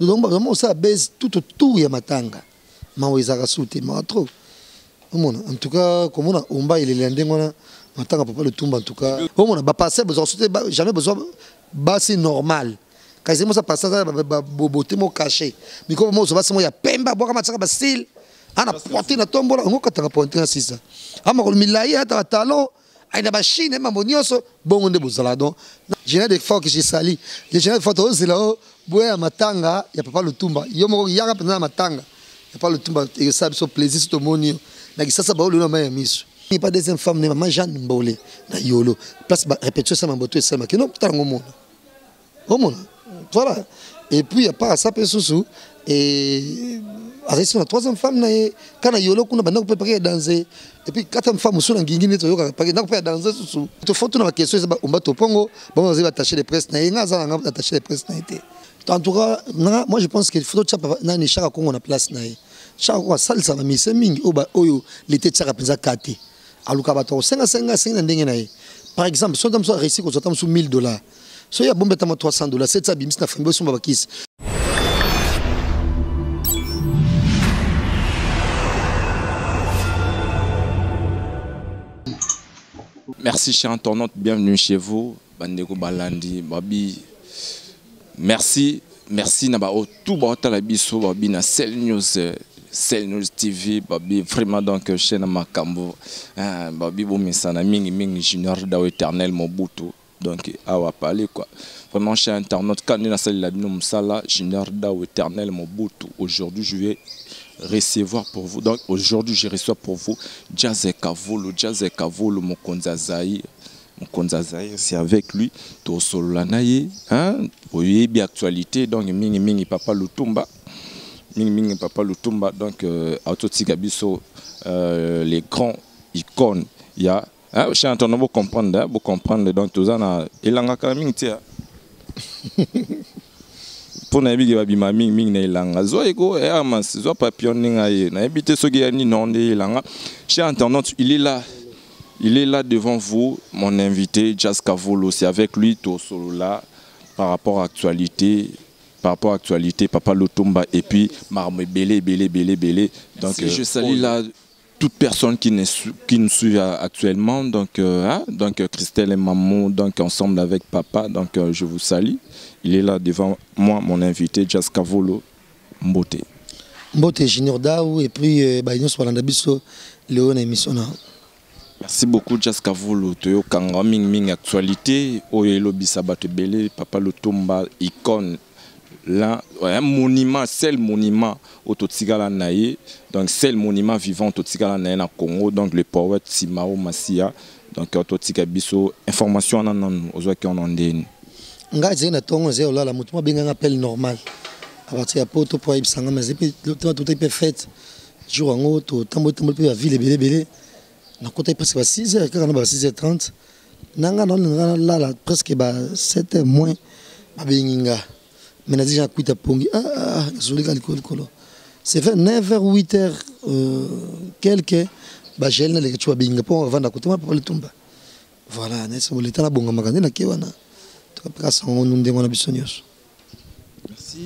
tozomba vraiment osala base tout autour ya matanga mawa ezalaka su te mawa trop omona entouka komona omba elelela ndenge wana matanga papa lotumba entouka omona bapaster bozwaka su te jamais bozwa basi normal kasi mosa paster aza bote mo cache mikoba mo ozwa basi mo ya pembe abwakama tiaka bastyle ana ah, pointe na tombola yango katanga pointe na sisa amakolo milai ata batalon ayi na bashine mambo nyonso bongo nde bozala donc général de fois que jesali le général de fois tozela o boya ya matanga ya papa lutumba yo moko yaka mpenza na matanga ya papa lutumba ekosala biso plaisir so tomoni yo na kisasa baolelo na mai ya miso pa deuxième femme ne mama jeanne mbole na yolo place répétition esalemba bato esalemaki no kutala yango omona omona voilà et puis apart asa mpe susu azali sio na troisième femme na ye ka na yolo kuna bandako mpe pake ya danse et puis quatrième femme mosu na ngingi nde toyokaka pake ndako mpe ya danse susu tofo tuna bakestion eza omba topongo bango bazali batache de presse na ye ngai aza na nga attache de presse na ye te en tout cas nanga moi je pense que foto tiaka nani chaka kongo na place na ye chaka kongo asalisaka mise mingi oyo lete tiaka mpenza ka te aluka bato akosengasenga asengi na ndenge na ye par exemple soki tamoso aresi kozwa tamoso 1000 dollars soki abombetama 300 dollars seti abimisi na fambi osomba bakisi Merci chers internautes, bienvenue chez vous. Bandeko Balandi, Babi, merci merci naba bao tout baotala biso babi na cell news cell euh, news tv babi vraiment donc euh, chaîne makambo babi mingi mingi junior dao éternel mobutu donc awa parler quoi vraiment chez internaute quand na salela bino mosala junior dao éternel mobutu aujourd'hui je vais recevoir pour vous donc aujourd'hui je reçois pour vous jazz kavolo jazz kavolo mokonzi azai c'est avec lui hein. Vous voyez bien actualité donc mingi papa lutumba mingi papa lutumba donc euh, euh, les grands icônes ya hein? comprendre. Hein? Vous comprendre. donc toza na elangaka le il y na zwa amas zwa Je suis en il est là il est là devant vous, mon invité, Jazz Cavolo. C'est avec lui, là, par rapport à l'actualité, par rapport à l'actualité, Papa Lotumba, et puis Marme Bélé, Bélé, Bélé, Bélé. Donc, je euh, salue là toute personne qui, nous suit actuellement, donc, euh, hein, donc euh, Christelle et Maman, donc ensemble avec papa, donc je vous salue. Il est là devant moi, mon invité, Jazz Cavolo, Mbote. Mbote Junior Daou, et puis, euh, bah, nous sommes Merci beaucoup Jaska Vulu kanga ming ming actualité oyo elobisa bato papa Lutumba icône là un monument seul monument au Totsikala naye donc seul monument vivant au Totsikala naye na Congo donc le poète Simao Masia donc au biso information na ozo ozwaki on ndeni ngai zeki na tongo zeo lala moto binga appel normal de po pour y sanga mais et puis tout tout est fait jour en haut to tambo tambo la ville belé belé nakotaki presque ba 6 heures kaka na ba 6 heures 30 nanga naolinga nalala presque ba 7 heures moins babengi nga me nazi na kuita pongi nazolika likolo likolo c'est vrai 9 heures 8 heures quelque bagele naleka ti babengi nga mpo avanda kote mwa papa litumba voilà nayesa boleta nabongamaka nde nake wana tokapeka sango nu ndenge wana biso nyonso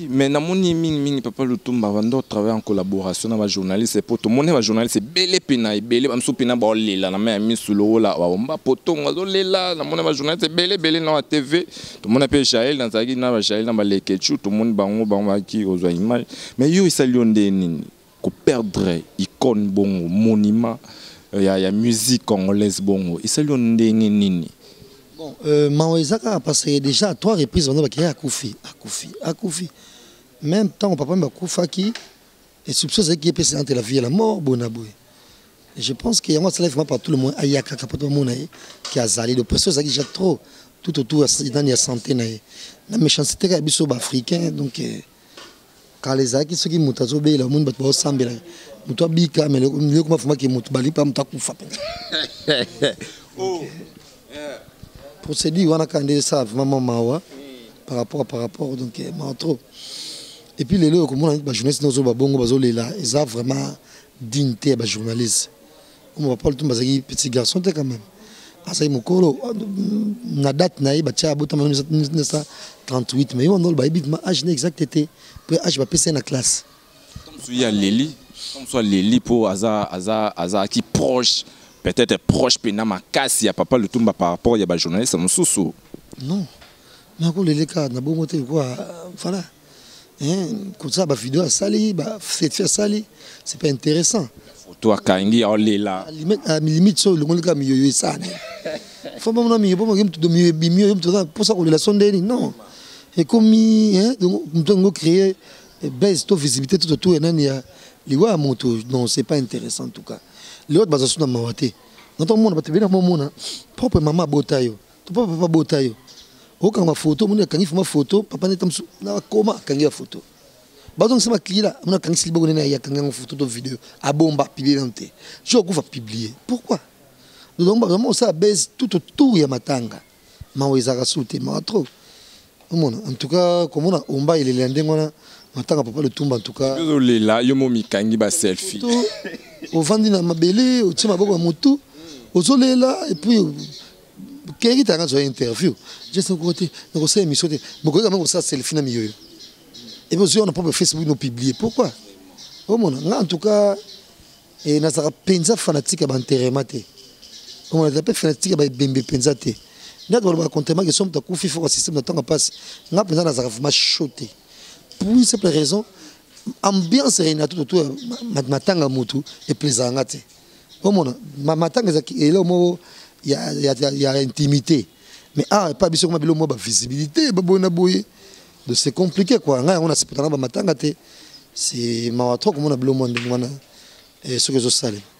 mais na moni mingi mingi papa Lutumba bando travaille en collaboration na ba journaliste pour to moni ba journaliste belé pena belé ba msupina ba lela na maya misu lola ba omba poto ngazo lela na moni ba journaliste belé belé na TV to moni pe Jael dans zaki na ba Jael na ba lekechu to moni bango bango ki ozwa image mais yo isalio nini ko perdre icône bongo monument euh, ya ya musique congolaise bongo isalio ndenge nini bon euh, mawa eza kaka parce que déjà à trois reprises bando bakei akufi akufi akufi même ntango papa mbe akufaki esuption ezalaki ye pesa entre la vie et la mort boye na boye je pense que yango asala vraiment partout le moins aya kaka po tomona ye ke azali lopression ezalaki déjà trop tout autour nani ya santé na ye na méchanceté kaka biso baafricain donc eh, kala ezalaki soki moto azobela omoni bato baosambela moto abika mais lokoma fumaki moto balipa moto akufa mpenza oh. procédure wana kaka nde esala vraiment mwa mawa par rapport à par rapport donc euh, mawa trop et puis lelo okomona bajournaliste nyonso babongo bazolela eza vraiment digne te ya bajournaliste omo bapole tum bazalaki petit garçon te quand même azalaki ah, mokolo ah, mm, na date na ye batya abotama 1938 mais ye wana olo bayebi ma age na exacte te mpe age bapesa ye na classe tomsoyi aleli tomso aleli mpo aza aki proche peut-être proche pena makasi ya papa lutumba par rapport ya journaliste mosusu non nakoleleka na bongo te quoi euh, voilà kosala hein, bavideo bah, fait baselfi asali c'est pas intéressant foto akangi aolela oh limite so olongolika hein. faut esani fo bamona miyo po mokemutudo miyoyo ça aza mposa kolela so ndeni hein, non et comme donc on doit créer base to visibilité to il y nani ya liwa à moto non c'est pas intéressant en tout cas leote baza so na mawa te natomona bato ebele bomona propre mama abota yo to propre papa abota yo okanga mafoto omoni akangi fuma foto papa neta mosu nakoma akangi ya foto bazongisa bakliela amoni akangisi liboko nene aye akangi yango foto to video abomba ah apiblie nano te jo okufa piblie pourquoi donc bazoma osala base tout autour ya matanga mawa ezalaka sulu te mawa trop omona en tout cas komona omba elela ndenge wana en tant que papa letumba en tout cas ozolela yo mo mikangi baselfie ovandi na mabele otie maboko ya motu ozolela epuis okengi ntaka zwa interview jese nakoko te nakosala émission te bokoyika mpe kosala selfie na miyoyo epi ozoya na propre facebook nopiblie pourquoi omona ngai en tout cas e, nazalaka mpenza fanatique ya banterema te omona nazala mpe fanatique ya babembe mpenza te nde ato balobaka contrairement ke so moto akufi foko asysteme na ntongo mpasi ngai mpenza nazalaka vraimen chaud te pour une simple raison ambiance eyina to to matanga ya motu epesanga hein, te omona matanga ezalaki elo moko ya intimité mais art ah, epa biso koma bilo moko bavisibilité babona bah, boye eh. donc c'est compliqué quoi hein, on ngai yango nasepetana bamatanga te c'est mawa tro komona bilo mwa ndenge wana soki ezosalema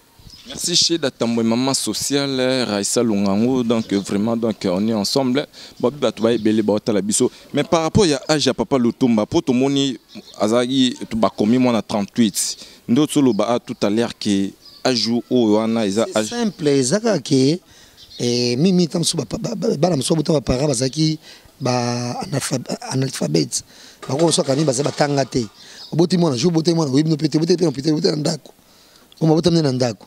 Merci chez Datambo Maman Sociale, Raissa Lungango. Donc vraiment, donc, on est ensemble. Babi Batouba et Bele Baotala Biso. Mais par rapport à Aja Papa Lutumba, pour tout le monde, Azagi, tu as commis moi à 38. Nous avons tout à l'heure que Ajou Oana, Eza Ajou. C'est simple, Ezaka que eh, Mimi Tamsou Bala Moussa Bouta Bapara, Bazaki, analphabète. Bako Moussa Kami, Baza Batangate. Oboti mwana, jou bote mwana, oyebi no pete, bote pe, on pete, bote na ndako. Oma bote mne na ndako.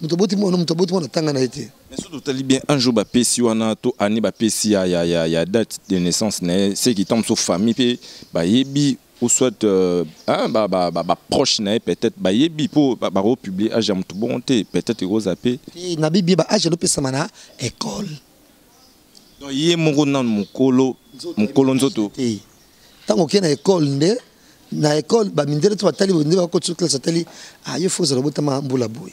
moto aboti mwana moto aboti mwana tanga na ye te soki totali bien un jour bapesi wana to ane bapesi ya, ya, ya, ya date de naissance na ye seki ntango mosusu famille mpe bayebi ou soit euh, hein, bah, bah, bah, bah, proche na peut-être bah yebi po bah, bah republier âge mutu bon te peut-être gros zapé na bibi bah âge no pesa mana école donc yé moko na mukolo mukolo nzoto tango ke na école nde na école ba mindele to batali bo nde ba ko tsukla satali ayo fo zalo botama mbula boye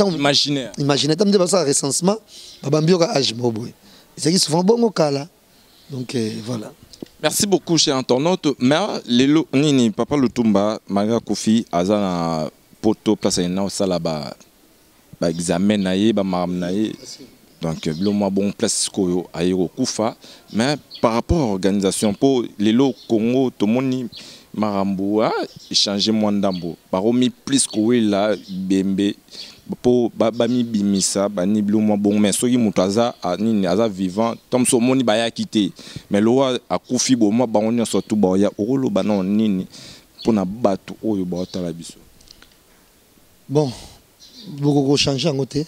Donc, imaginaire imaginaire ntango nde ça, recensement babambi yoka age moko souvent bon souvent bongo kala donc euh, voilà merci beaucoup cher internaute mar lelo nini papa lutumba Maga kofi Azana na poto place na osala ba baexamen na ye donc euh, le mwa bon place sikoyo au Koufa. mais par rapport à les mpo lelo congo tomoni Marambo hein, a moins mwa ndambo bakomi plus là, bembe mpo bamibimisa bani biloko mwa bongo mai soki moto aza nini aza vivant tomso omoni bayaki te mai lowa akufi boye mwa bango nyonso tu baoya okoloba nao nini mpona bato oyo baotala biso bon bokokochange yango te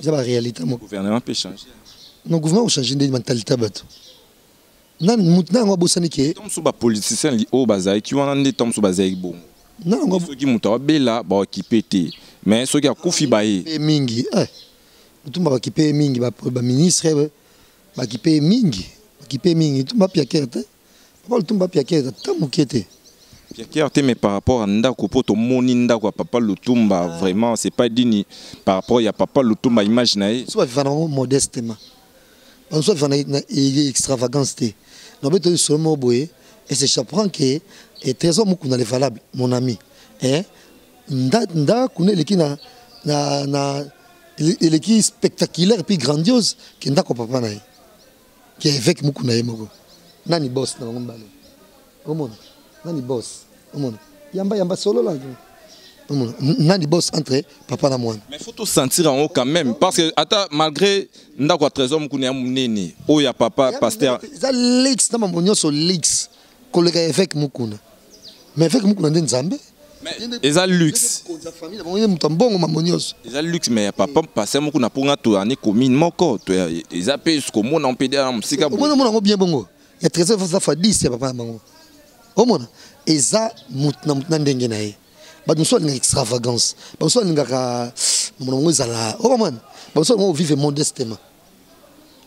eza baréalité gouvernement mpe change non gouvernement ochange nde mentalité ya bato nani yango abosani ke tomso bapoliticien oyo bazalaki wana nde tomso bazalaki bongo soki moto abela baokipe te mais me soki akufi ah, baye mingi qui paye mingi qui paye mingi paye mingi mutumba piakere te papa tout piakere ata moke te piakere te mais par rapport à ndako mpo tomoni ndako papa lutumba ah. vraiment c'est pas digne par rapport à papa lutumba image na ye so bavivana modestement on bavivana na extravagance te eh. na obe toyini seulement moko et et ça prend que trésor mokunda le valable mon ami hein? nda kuna eleki na, na, na eleki spectaculaire puis grandiose ke ndako papa na ye ke évêque moku na ye moko nani bos na bango mibale omona nani bos omona yamba yamba solola nani bos entre papa na mwana mais faut tosentir yango quand même parce que ata malgré ndako ya trésor mokuna ya monene oyo ya papa paster eza lix na mambo nyonso lix koleka évêque mokuna mais évêque mokuna nde nzambe eza luxeeza luxe mais papa pase moko na mponga toyani commune moko eza mpe komona mpede na mosika omona yango bien bongo ya trésor eza fa 10 ya papa na bango omona eza na ndenge na ye bato mosusu balingaka extravagance bamosusu balingaka mona bango ezala omona bamosusu bango vive modestement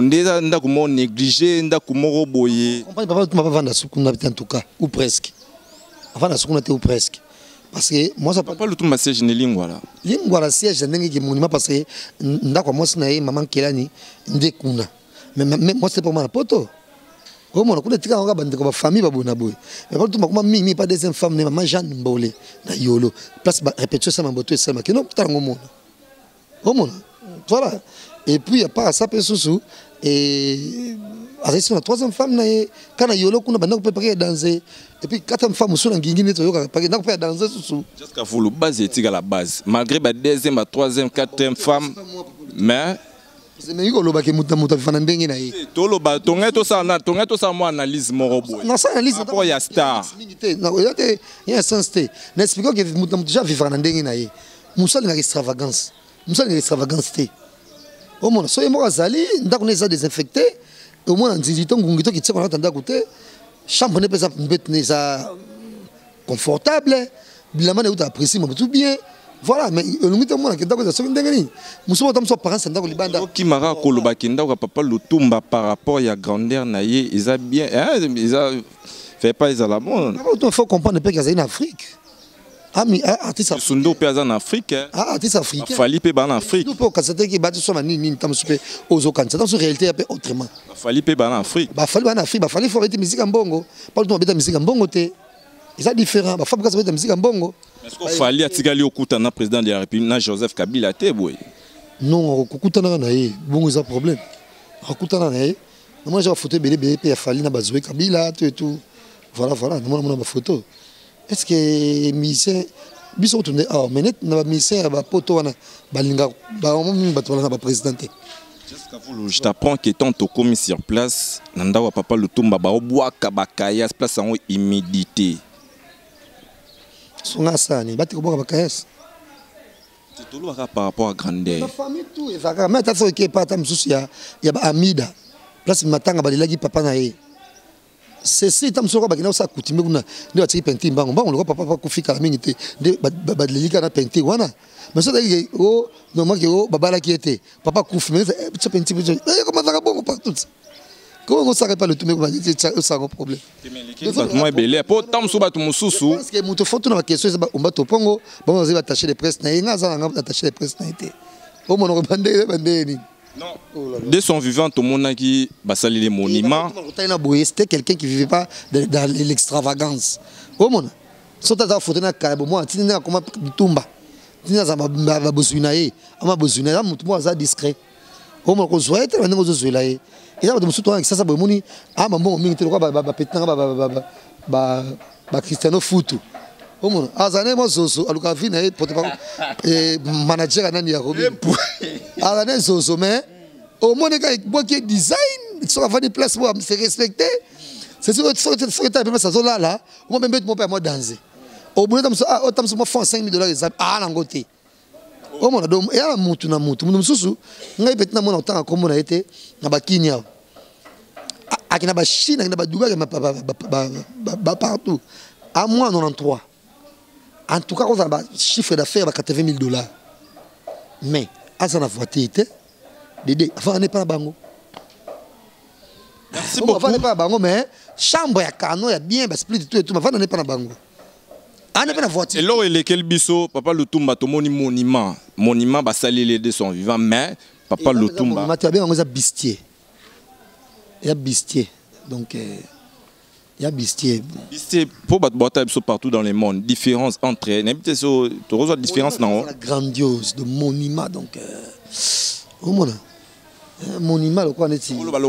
nde eza ndako moko néglige ndako moko boye avanda sukuna te en tout cas ou presque avanda sukuna te ou presque parce que mwasapapa lutuma siège ne lingwala lingwala siège ndenge eke monima parce que ndako ya mwasi na ye mama nkelani nde kuna mwasi te pomana poto omona kuna etika kaka bandeko bafamille baboye na boye palutuma kuma mingimingi pa deuxième femme ne mama jeanne mbole na yolo place barépétition esalemamboto esalemaki no tala ngo mona omona voilà epuis apart asa mpe susu azali sima na troisième femme na ye ka na yolo kuna bandako mpe pake ya danse epuis quatrième femme mosusu na ngingi nde toyokaka pake ndako mpe ya danse susu jusqu'à fulu base etikala base malgré ba deuxième ba troisième quatrième femme mais meyi kolobaki na moto afifa na ndenge na ye toloba tongai tosala mwa analyse moko boyeapport ya starmingi te oya te ya essence te na expliqueke moto na moto ja afifaka na ndenge na ye mosalingaka extravagance mosalingaka extravagance te omona soki moko azali ndako na eza désinfecté omona nzinzi to ngungi to kitiko na kati ya ndako te chambre ne mpe eza mbete ne eza confortable bilamba na euta apresi mabutu bien voilà mais olongi te omonaka ndako eza soki ndenge nini mosu bota mosu aparence ya ndako libandakimaka akolobaki ndako ya papa lotumba par rapport ya grandeur na ye eza bien eza fai pas ezala bon faut comprendre mpe ke azali na afrique ami ah, ah, artiste sundo mpe aza na afrike ah, artiste africain afali mpe baa na afrike mpe okanisa teke bati so na ninini ntango mosu mpe ozokanisa ntango so réalité ya mpe autrement bafali mpe baa na afrike bafali baa na afrike bafali fo babeti misika mbongo mpano to babeta misika mbongo te eza différent bafali kasi babeta misika mbongo ofali atikali okutana président de la république na joseph kabila te boye non akokutanaka na ye bongo eza problème akokutana na ye namona ja bafoto ebelebele mpe ya fali na bazwe kabila to etu voilà voilà namona mona bafoto estceke misère biso kotunde awa mai neti na bamisère ya bapoto wana balinga bamo mingi bato balanga baprésident te Kavulu, je t'apprends que tant tokomi sur place na ndako ya papa lutumba baobwaka bakayas place yango humidité songa asani bati kobwaka bakayas tolobaka par rapport à grandeur bafamille tout ezalaka me ata soki epa ata mosusu ya baamida place matanga balelaki papa na ye ceci ntango soko bakenda kosala coutume kuna nde batiki peinture mbango mbango lokwa papa akufi kala mingi te nde baleli kaka na peinture wana mais sotaki o nomaki o babalaki ye te papa akufi maiso peinture ekomazaka bongo partout comment osaka epa letume osango problèmebatomwa ebele po ta mosusu bato mosusu moto fo tuna bakestio eza bato mpongo bango azali batache de presse na ye ngai aza nanga attache de presse na ye te omonoko bandeye bandeye nini de son vivant tomonaki basaleli monument c'était quelqu'un qui vivait pas dans l'extravagance omona so tata foto na kala bomwa ntini ndenge akoma bitumba ntini aza babozwi na ye amabozwi na ye eza motu moko aza discret omona kozwa ye te bandenge ozozwela ye eza bato mosusu towana kisasa boye moni amambongo mingi te lokwa bapeti nanga bakristiano futu ba, ba, ba, ba, ba, ba, ba, ba, ba, omona aza ne mwa zozo aluka avi na ye potepa manager anani ya robin aza ne zozo mais omoni kaka ebwaki ye design soki avandi place po se respecte soki etala pemesa azolala omwa pembe eti mopa ya mwa danse obuni otamiso mwa fond 5 dollars eza aa nango te omona do eya na mutu na mutu mutu mosusu ngai peti namona kotanga nkombo na ye te na bakini awa akende na bachine akende na badubai akende bapartout amwa 93 en tout cas le chiffre d'affaires ba 80 000 dollars mais on na voiture avant, dede avane mpa avant bango n'est pas à bango mais chambre y a ya y a bien bah, de tout mais avant on n'est pas à bango n'est pas na voiture est quel biso papa lutumba tomoni monument monument bah, les deux sont vivant mais papa lutumba abengango eza bistier a bistier donc euh, il y a Bistier. Bistier, partout dans le monde, différence entre elles. Tu la différence grandiose, de monument. Donc, euh, au hein. Hein, monima, le quoi, Le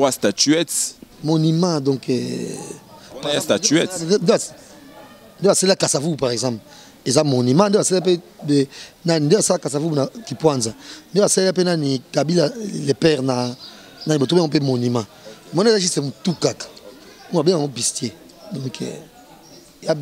a statuette. Monima, donc. y euh, a C'est la Kassavou, par exemple. monument, c'est la pe de na y a qui pointe. kabila pères na tout on va bien en bistier donc, euh, il y a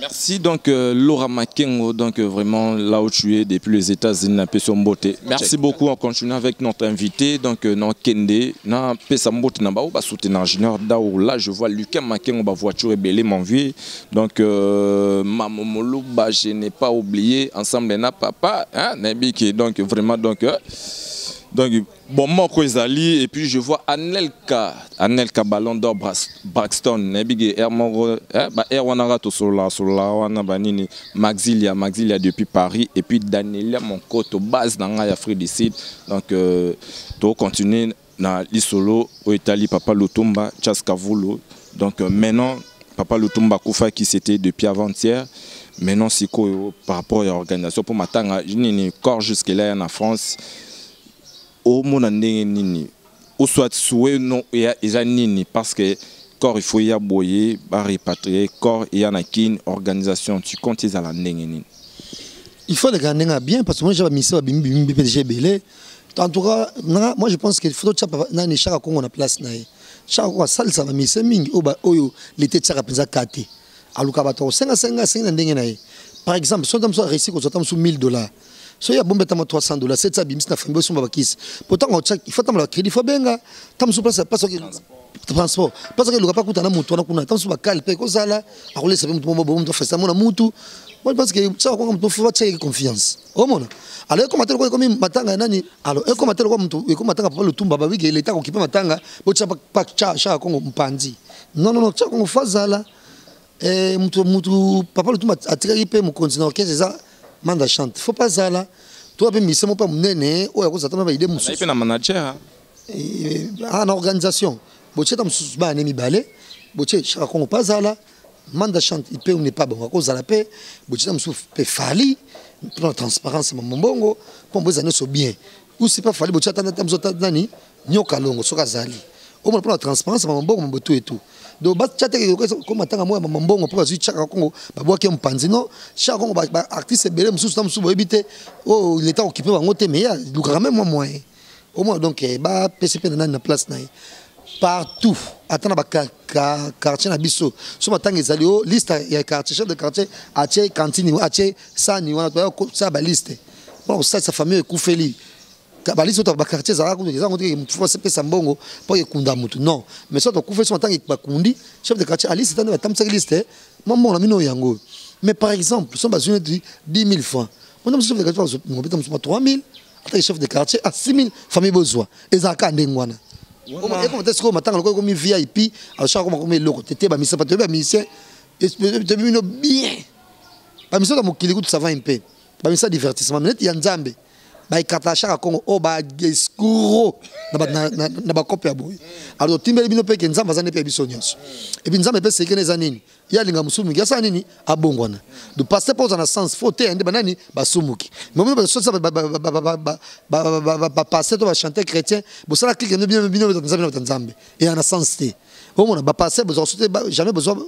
Merci donc euh, Laura Makengo, donc euh, vraiment là où tu es depuis les États-Unis, la son Beauté. Merci beaucoup, on continue avec notre invité, donc euh, non Kende, na Pesson na soutenir l'ingénieur Là, je vois Lucas Makengo, ba voiture est belle, mon vieux. Donc, Mamomolo, bah, je n'ai pas oublié, ensemble, na papa, hein, donc vraiment, donc. Donc, bon, moi, Kozali, et puis je vois Anelka, Anelka Ballon d'Or Braxton, Erwanara eh, eh, eh, bah, Tosola, Sola, Wanabanini, Maxilia, Maxilia depuis Paris, et puis Danielia Monkoto, base dans l'Afrique du Sud. Donc, euh, tu continues continue dans l'Isolo, au Italie, Papa Lutumba, Chaskavulo. Donc, euh, maintenant, Papa Lutumba Koufa qui c'était depuis avant-hier. Maintenant, c'est quoi par rapport à l'organisation pour m'attendre, je n'ai encore jusque là en France. omona ndenge nini uswat suweno ya eza nini parce que corps ifoi ya boye barepatrie corps eya na kini organisation tu compte ezala ndenge nini il faut lekala ndenge ya bien parce que moi j'ai bamisio babimibimi mpe déjà ebele en tout cas nanga moi je pense que faut totyapa nani chaka kongo na place na ye chaka kongo asalisa bamisio mingi oyo oyo lete tiaka mpenza ka te aluka bato akosengasenga asengi na ndenge na ye par exemple so ta mosu aresi kozwa ta mosu 1000 dollars soki abombetama 300 dola 7 abimisi na famille osomba bakisi po ntango ifa tambola bacrédit fo benga ta mosusu place place transport place oki eluka mpa kuta na motu wana kuna ta mosusu bakale mpe ekozala akolesa mpe motu mobobo motu afasita mona motu moi je pense que ça va oh, comme tu faut faire confiance omona alors comme matanga comme matanga nani alors comme matanga comme tu comme matanga papa lutumba ba wiki leta kokipa matanga bocha pa cha cha kongo mpanzi non non non cha kongo fazala eh mtu mtu papa lutumba atikaki pe mu continent qu'est-ce ça manda chante faut pas azala to ape mise moko ya monene oyo akozala tana baide mosusupe na manager eh, a ah, na organisation botie ta mosusu baane mibale botie chaka congo mpo azala manda chante mpe one pa bongo akozala mpe botie ta mosusu mpe fali mpona transparence mamombongo mpo mbo eza nyonso bien usi mpe fali botie ta nani nioka longo soki azali omona mpona transparence mamambongo mabotu etu donc batya te ekokoma ntanga moko ya mamambongo mpo bazwi chaka kongo babwaki mopanzi no chaka kongo baartiste ebele mosusu na mosusu boyebi te oyo leta okipe bango te mais ya lukaka meme mwa moyen omona donc bapesi mpe na nani na place na ye partout ata na baquartier na biso so matanga ezali o liste ya quartier chef de quartier atie cantine atie sani wana toya kosala baliste mpona kosalisa famille ekufeli balisi oyo bakartier ezalaka kutu eza ngo teke mosusu asepesa mbongo mpo ekunda motu non mais so tokufa so ntango bakundi chef de quartier aliste tande batambwisaki liste mwa mbongo na mino oyo yango mais par exemple so bazwi neti 10 000 francs mona mosu chef de quartier mobeta mosu ma 3 000 ataki chef de quartier a 6 000 famille bozwa ezalaka ndenge wana ekoma te sikoyo matanga lokola ekomi vip aosaka koma komi eloko tete bamisien pa toyebi bamisien toyebi bino bien bamisien ta mokili kutu savant mpe bamisien divertissement mais neti ya nzambe baekatashaka kongo oyo badiscouro na bakope ya boye alors totimbeli bino mpe ke nzambe aza nepe ya biso nyonso epuis nzambe mpe sekene eza nini ye alinga mosulu mingi asala nini abongwana du paster mpo oza na sens fo te nde banani basumuki bapaster to bachanteur chrétien bosala klike bino nzambe na bata nzambe eya na sens te omona bapaster bozwaka so te jamais bozwa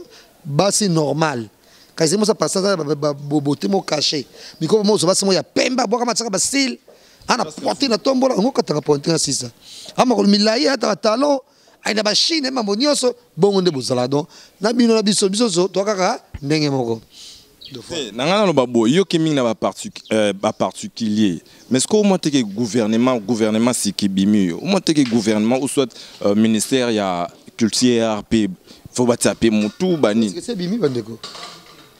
basi normale kasi mosa paster aza bobote mo cache mikobo mo ozwa basi mo ya pembe abwaka matisaka basile ana porte na tombola yango kataka pointe na sisa amakolo milai ataka talon ayina bashine mambo nyonso bongo nde bozala don na bino na biso biso so twa kaka ndenge moko eh, na ngai naloba boye yoki mingi na baparticulier euh, mais ce que omwa teke gouvernement gouvernement siki bimi yo omwa teke gouvernement ou soit euh, ministère ya culture mpe fo batia mpe motu banini bimi bandeko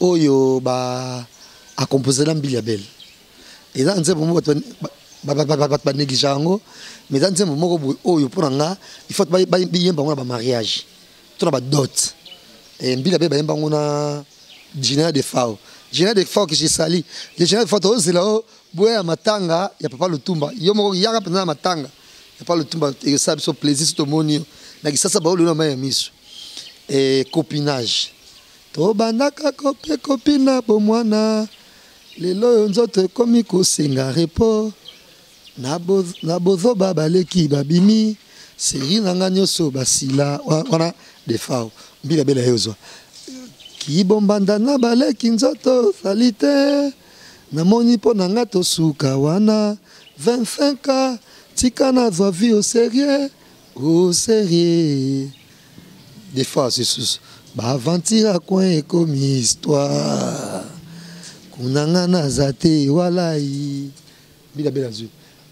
oyo akomposela mbili ya bele eza na nzembo moko bato banéglige yango mais eza nzembo moko boye oyo mpo na nga ifaut biyemba yango na bamariage to na badote mbili ya bele bayemba yango na général de fao général de fao kisisali le général de fao tozela o boya ya matanga ya papa lotumba yo moko yaka mpenza na matanga ya papa lotumba ekosala biso plaisir so tomoni yo na kisasa baolelo oh, mai ya miso copinage tobandaka kopekopi na bomwana lelo oyo nzoto ekómi kosenga repo na bozoba baleki babimi seri na nga nyonso basila wana defao mbila bela ye ozwa kibombanda na baleki nzoto sali te namoni mpo na nga tosuka wana 25 tika nazwa vi oserie oserie defao sususu baaventure coin ekomi histoire kuna nga naza te walai bilabela zwi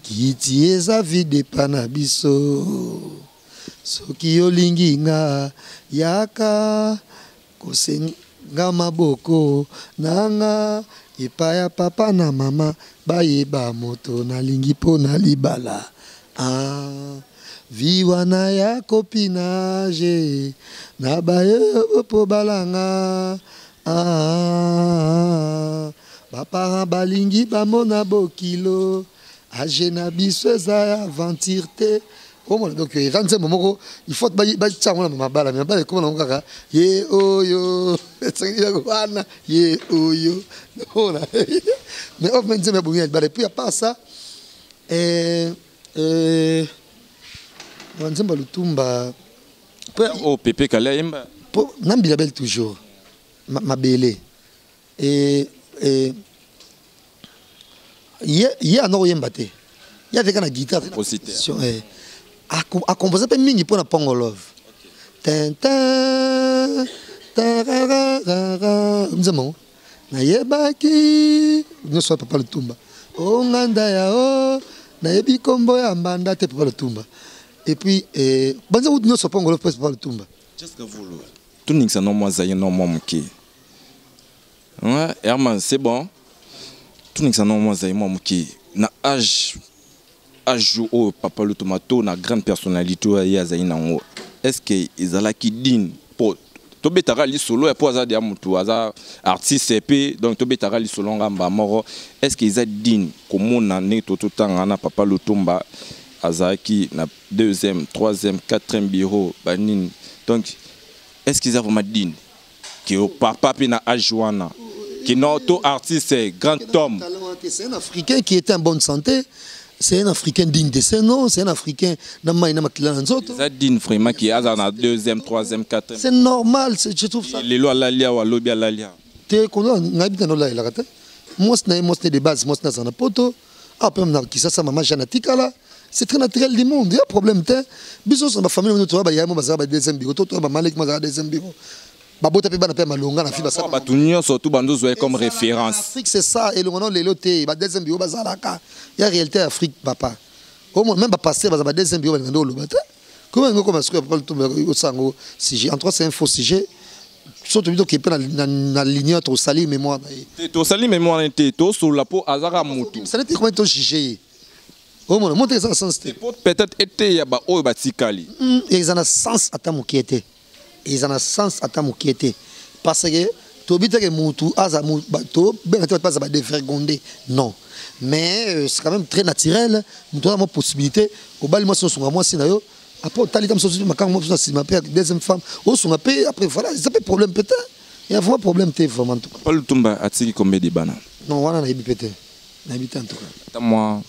kiti eza vide epa na biso soki olingi nga yaka kosenga maboko na nga epai ya papa na mama bayeba moto nalingi mpo na libala ah. vi wana ya kopinage na bayeyo mpo balanga ah, ah, ah. baparan balingi bamona bokilo age ah, na biso eza ya aventure te omona oh, donc eza eh, nzembo moko ifaut batia yango na mabala me mabala ekoma nango kaka ye oyo esangiako wana ye oyo oh, ona mais ofe oh, nzembo ya bomi ya libala epuis apart ça eh, euh, banzemba lutumba mpe oh, pepe kala yemba mpo na mbilabele toujours mabele e, e, ye, ye ana koyemba te ye ateka na guitare eh. akomposa mpe mingi mpo na pongo love okay. tintin tarararara nzambango nayebaki nyonso ya papa lutumba onganda yao nayebi nkombo ya mbanda te papa lutumba epuis eh, banza kutu nyonso mpo ngolo prince papa lutumba cesekavulu tuningisa no mwa azali no mwa moke herman c'est bon tuningisa no mwa azali mwa moke na age age oyo oh, papa lutumba to na grande personnalité oyo ye azali nango est ce que ezalaki dine mpo tobetaka lisolo mpo aza deya motu aza artiste mpe donc tobetaka lisolo ngamba moko est ce que eza dine komona ndenge tototanga na papa lutumba to azaki na deuxième troisième quatrième bureau banin. donc est-ce qu'ils ont vraiment digne qui au papa n'a ajuana qui n'auto artiste grand homme c'est un africain qui est en bonne santé c'est un africain digne de ses noms c'est un africain namai na makila nzoto digne vraiment qui a un deuxième troisième quatrième c'est normal je trouve ça les lois lalia ou lobia lalia te kono ngabita no la la kata moi c'est moi c'est de base moi c'est na poto ah, après on a qui ça ça maman Jeanne là. c'est très naturel du monde ya problème te biso nyonso na bafamile moto toya bayai mo bazala badeuxième biro to toya bamaleki bazala deuxième biro babota mpe bana mpe ya malonga na fi babato nyonso tu bando ozwa ye comme référence afrique c'est ça elongo nao lelo te badeuxième biro bazalaka ya réalité ya afrique papa même bapaster bazala badeuxième biro balinga nde oloba te comment ngo koma sikoyo papa osala yango sujet en trois c'est un faux sujet so tobi tokee mpe na ligneur tosali mémoire na ye tosali mémoire na ye te tosola mpo azaka motu sali te koma tojuge ye omona monte eza na sens te peut-être eteya baoyo batikali hmm, eza na sens ata mokie te eza na sens ata mokie te parce que tobi teke mutu aza tobenga te bato ba badevergonde non mais euh, c'est quand même très naturel moto aza mwa possibilité obali mwasi moi mwasi na yo après talita ta mosusu makambo mwa mosusu na nsima mpe deuxième femme osunga mpe après voilà eza mpe problème peut-être Il y a vraiment problème te vraiment en tout cas paul tumba atiki combien de bananes non wana nayebi mpe te nayebi te en tout cas ata mwa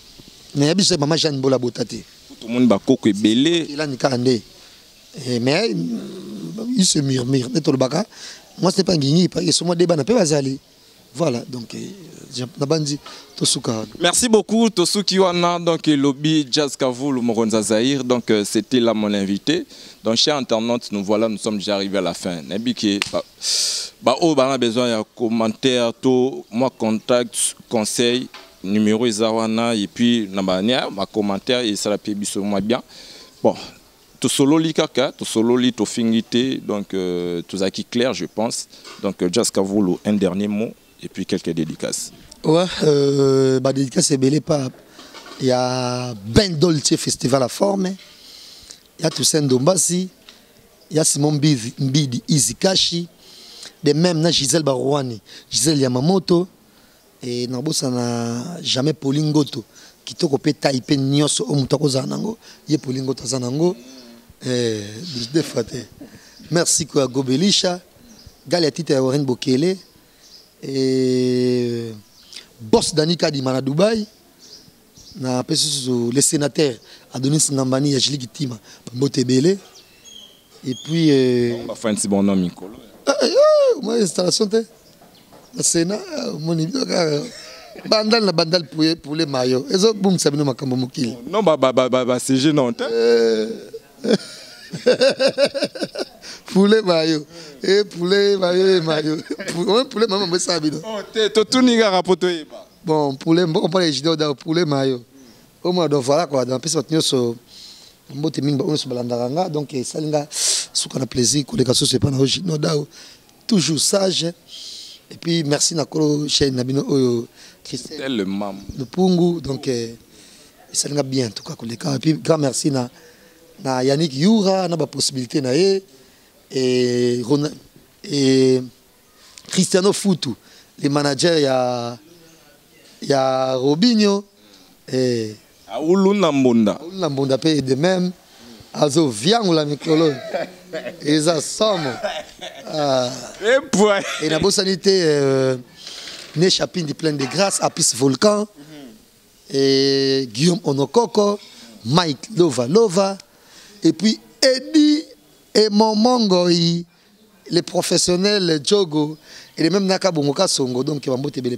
mais biso mama jeanne bola botati tout le monde bakoko ebele elani ni nde eh, mais eh, il se murmure le baka, moi ce n'est pas ngingi esomwa de bana mpe bazali voilà donc eh, nabandi tosuka wana merci beaucoup tosuki wana donc lobby jazz Kavou, mokonza zaïr donc c'était là mon invité donc chers internautes nous voilà nous sommes déjà arrivés à la fin nayebi ke baoyo oh, bana besoin de commentaire to moi, contact conseil numéro Zawana et puis na manière ma commentaire et ça la biso bien bon tout solo li kaka tout solo li to fingité donc euh, tout est clair je pense donc euh, Jaskavolo un dernier mot et puis quelques dédicaces ouais euh, bah dédicace c'est belé pas il y a Ben Dolce Festival à forme il y a Toussaint Dombasi il y a Simon Mbidi Izikashi de même na Gisèle Barouani Gisèle Yamamoto e nakobosana jamais polingoto kitoko mpe tai mpe nyonso oyo oh, moto akozala nango ye polingoto aza nango defa te merci koya gobelisha gali ya titre ya warren bokele e, bos dani kadima na dubai na mpe susu le sénateur adonis ngambani ya jiliki tima bambote ebele epuis euh... installation te na sénat omoni bino kaka bandale na bandale poulet mayo ezobungisa bino makambo mokili non basg non te eh. poulet mayo e eh, poulet mayo e mayo poulet mayo mambo esala bino oh, te totuni kaka mpo toyeba bon poulet mboko mpona egido da poulet mayo omona don voilà kua na mpesi bato nyonso mbote mingi baoyo nyonso balandaka nga donc esali nga suka na plaisir koleka susu epa na ogino dao toujours sage Et puis merci nakolo chez Nabino Oyo Christelle le mam. Le Pungu donc euh, ça n'a bien en tout cas Et puis grand merci na na Yannick Yura na ba possibilité na et et Cristiano Futu le manager ya ya Robinho et Aulu Nambonda. Aulu Nambonda et de même Azo la mikolo Eh, et la bonne nabosani euh, né chapin du plein de grâce apis volcan guillaume onokoko mike lova lova et puis edi emomongoi les professionnels jogo et les mêmes naka kasongo donc qui ebele les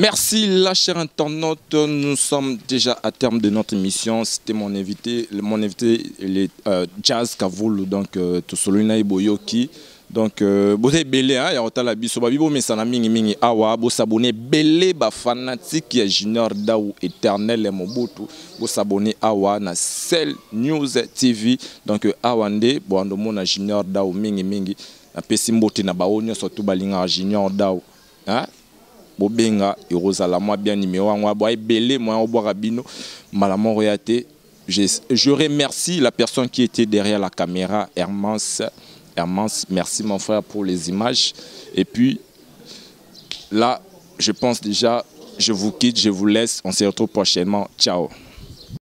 Merci la chère internaute, nous sommes déjà à terme de notre émission. C'était mon invité, mon invité le euh, Jazz Kavoulou, donc euh, Tosolina Iboyoki. Donc euh, êtes belé hein ya otala biso babibo mais mesana mingi mingi awa ah, vous s'abonner belé ba fanatique ya Junior Daou éternel et Mobutu vous s'abonner awa ah, na Cell News TV donc euh, awande ah, bon ando mona Junior Daou mingi mingi apesi mbote na baonyo surtout balinga Junior Daou hein bien belé je, remercie la personne qui était derrière la caméra Hermance Hermance merci mon frère pour les images et puis là je pense déjà je vous quitte je vous laisse on se retrouve prochainement ciao